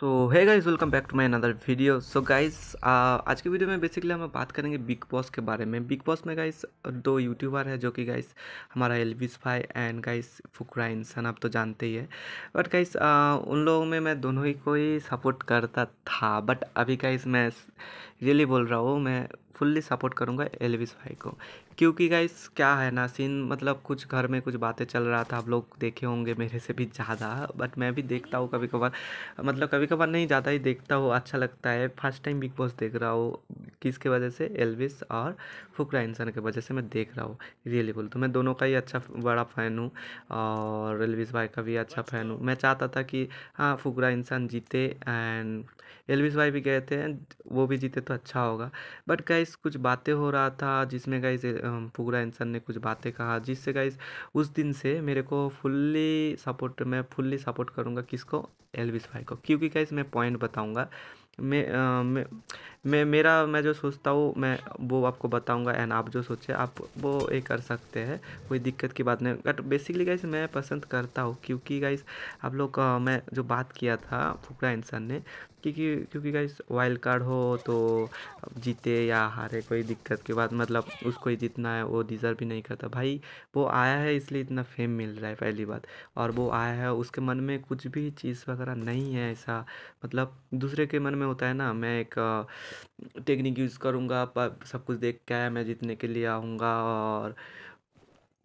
तो है guys welcome back to my another video so guys आज के वीडियो में बेसिकली हम बात करेंगे बिग बॉस के बारे में बिग बॉस में गाइस दो यूट्यूबर है जो कि गाइस हमारा एलविस भाई एंड गाइस फुकरा इंसान आप तो जानते ही है बट गाइस उन लोगों में मैं दोनों ही को ही सपोर्ट करता था बट अभी गाइस मैं रियली बोल रहा हूँ मैं फुल्ली सपोर्ट करूँगा एलविस भाई को क्योंकि गाइस क्या है ना सीन मतलब कुछ घर में कुछ बातें चल रहा था आप लोग देखे होंगे मेरे से भी ज़्यादा बट मैं भी देखता हूँ कभी कभार मतलब कभी कभार नहीं ज़्यादा ही देखता हो अच्छा लगता है फर्स्ट टाइम बिग बॉस देख रहा हो किसके वजह से एल्विस और फुकरा इंसान के वजह से मैं देख रहा हूँ रियली बोल तो मैं दोनों का ही अच्छा बड़ा फ़ैन हूँ और एल्विस भाई का भी अच्छा फ़ैन हूँ मैं चाहता था कि हाँ फुकरा इंसान जीते एंड एल्विस भाई भी गए थे वो भी जीते तो अच्छा होगा बट गाइस कुछ बातें हो रहा था जिसमें गाइस फुकरा इंसान ने कुछ बातें कहा जिससे गाइस उस दिन से मेरे को फुल्ली सपोर्ट मैं फुल्ली सपोर्ट करूँगा किसको एल्विस भाई को क्योंकि गाइस मैं पॉइंट बताऊँगा मैं मैं मेरा मैं जो सोचता हूँ मैं वो आपको बताऊँगा एंड आप जो सोचे आप वो ये कर सकते हैं कोई दिक्कत की बात नहीं बट बेसिकली गाइस मैं पसंद करता हूँ क्योंकि गाइस आप लोग मैं जो बात किया था फुकरा इंसान ने क्योंकि क्योंकि गाइस वाइल्ड कार्ड हो तो जीते या हारे कोई दिक्कत की बात मतलब उसको ही जितना है वो डिज़र्व भी नहीं करता भाई वो आया है इसलिए इतना फेम मिल रहा है पहली बात और वो आया है उसके मन में कुछ भी चीज़ वगैरह नहीं है ऐसा मतलब दूसरे के मन में होता है ना मैं एक टेक्निक यूज़ करूँगा सब कुछ देख के आया मैं जीतने के लिए आऊँगा और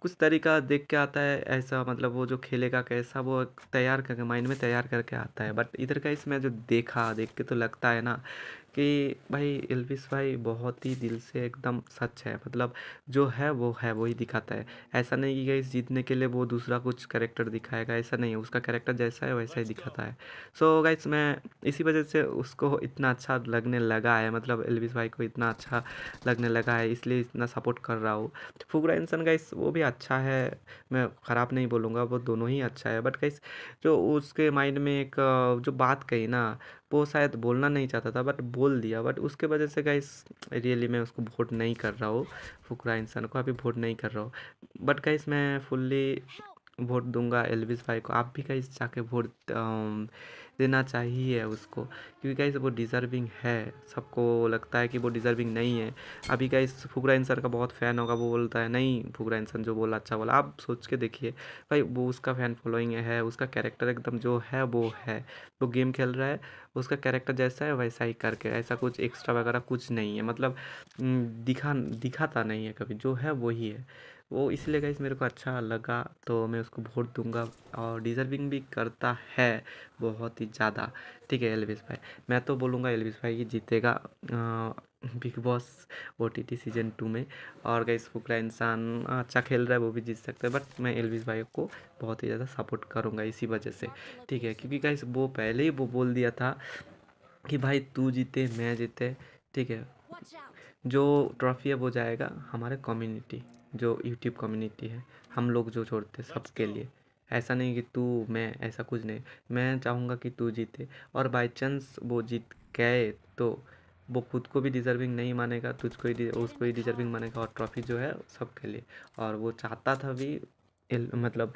कुछ तरीका देख के आता है ऐसा मतलब वो जो खेलेगा कैसा वो तैयार करके माइंड में तैयार करके आता है बट इधर का इसमें जो देखा देख के तो लगता है ना कि भाई एल्विस भाई बहुत ही दिल से एकदम सच है मतलब जो है वो है वो ही दिखाता है ऐसा नहीं कि गाइस जीतने के लिए वो दूसरा कुछ करेक्टर दिखाएगा ऐसा नहीं है उसका करेक्टर जैसा है वैसा ही दिखाता है सो so, गाइस मैं इसी वजह से उसको इतना अच्छा लगने लगा है मतलब एल्विस भाई को इतना अच्छा लगने लगा है इसलिए इतना सपोर्ट कर रहा हूँ फुगरा इंसान गाइस वो भी अच्छा है मैं ख़राब नहीं बोलूँगा वो दोनों ही अच्छा है बट गाइस जो उसके माइंड में एक जो बात कही ना वो शायद बोलना नहीं चाहता था बट बोल दिया बट उसके वजह से गाइस रियली मैं उसको वोट नहीं कर रहा हूँ फुकरा इंसान को अभी वोट नहीं कर रहा हूँ बट गाइस मैं फुल्ली वोट दूंगा एलविस भाई को आप भी कहीं जाके वोट देना चाहिए उसको क्योंकि कहीं वो डिज़र्विंग है सबको लगता है कि वो डिज़र्विंग नहीं है अभी इस फुकरा इंसान का बहुत फ़ैन होगा वो बोलता है नहीं फुकरा इंसान जो बोला अच्छा बोला आप सोच के देखिए भाई वो उसका फ़ैन फॉलोइंग है उसका कैरेक्टर एकदम जो है वो है वो गेम खेल रहा है उसका कैरेक्टर जैसा है वैसा ही करके ऐसा कुछ एक्स्ट्रा वगैरह कुछ नहीं है मतलब दिखा दिखाता नहीं है कभी जो है वही है वो इसलिए गाइस मेरे को अच्छा लगा तो मैं उसको वोट दूंगा और डिजर्विंग भी करता है बहुत ही ज़्यादा ठीक है एलविस भाई मैं तो बोलूँगा एलविस भाई ही जीतेगा Bigg Boss O T T season two में और गाइस कुकला इंसान अच्छा खेल रहा है वो भी जीत सकता है बट मैं एलविस भाई को बहुत ही ज़्यादा सपोर्ट करूँगा इसी वजह से ठीक है क्योंकि गाइस वो पहले ही वो बोल दिया था कि भाई तू जीते मैं जीते ठीक है जो ट्रॉफ़ी है वो जाएगा हमारे कम्युनिटी जो यूट्यूब कम्युनिटी है हम लोग जो छोड़ते सबके लिए ऐसा नहीं कि तू मैं ऐसा कुछ नहीं मैं चाहूँगा कि तू जीते और बाई चांस वो जीत गए तो वो खुद को भी डिजर्विंग नहीं मानेगा तुझको ही उसको ही डिजर्विंग मानेगा और ट्रॉफी जो है सबके लिए और वो चाहता था भी मतलब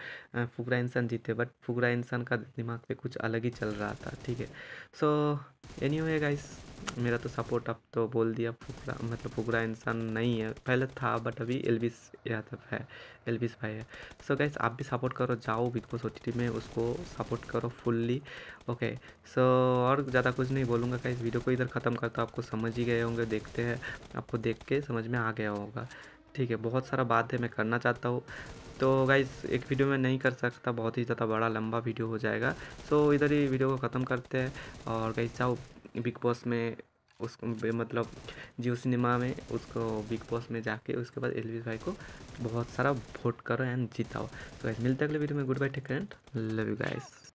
फुकरा इंसान जीते बट फुकरा इंसान का दिमाग पे कुछ अलग ही चल रहा था ठीक है सो एनी वे गाइस मेरा तो सपोर्ट अब तो बोल दिया फुकरा मतलब फुकरा इंसान नहीं है पहले था बट अभी एलविस यादव तो है एलविस भाई है सो so गाइस आप भी सपोर्ट करो जाओ बिटको सोटी में उसको सपोर्ट करो फुल्ली ओके सो और ज़्यादा कुछ नहीं बोलूँगा गाइस वीडियो को इधर ख़त्म करता आपको समझ ही गए होंगे देखते हैं आपको देख के समझ में आ गया होगा ठीक है बहुत सारा बात है मैं करना चाहता हूँ तो गाइज एक वीडियो में नहीं कर सकता बहुत ही ज़्यादा बड़ा लंबा वीडियो हो जाएगा सो इधर ही वीडियो को ख़त्म करते हैं और गाइज जाओ बिग बॉस में उसको मतलब जियो सिनेमा में उसको बिग बॉस में जाके उसके बाद एलविस भाई को बहुत सारा वोट करो एंड जिताओ तो गाइस मिलते अगले वीडियो में good bye take and love you guys